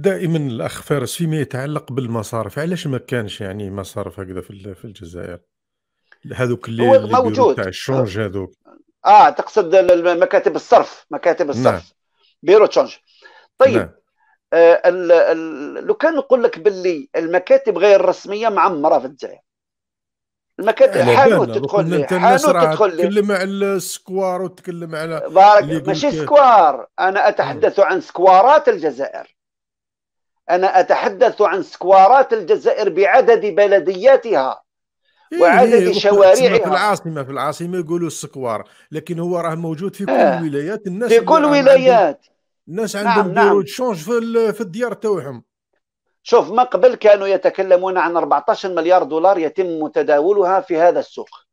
دائما الأخ فارس فيما يتعلق بالمصارف علاش ما كانش يعني مصارف هكذا في في الجزائر هذوك اللي موجود تاع الشونج آه. هذوك اه تقصد مكاتب الصرف مكاتب الصرف مكاتب نعم الصرف بيرو تشونج طيب، نعم طيب آه لو كان نقول لك باللي المكاتب غير الرسميه معمره في الجزائر المكاتب حانوت تدخل لي حانوت تدخل لي تتكلم على السكوار وتتكلم على بارك ماشي سكوار انا نعم. اتحدث عن سكوارات الجزائر أنا أتحدث عن سكوارات الجزائر بعدد بلدياتها إيه، وعدد إيه شوارعها في العاصمة في العاصمة يقولوا السكوار لكن هو راه موجود في كل آه. الولايات الناس في كل الولايات الناس عندهم نعم بيرو تشونج في, في الديار تاعهم شوف ما قبل كانوا يتكلمون عن 14 مليار دولار يتم تداولها في هذا السوق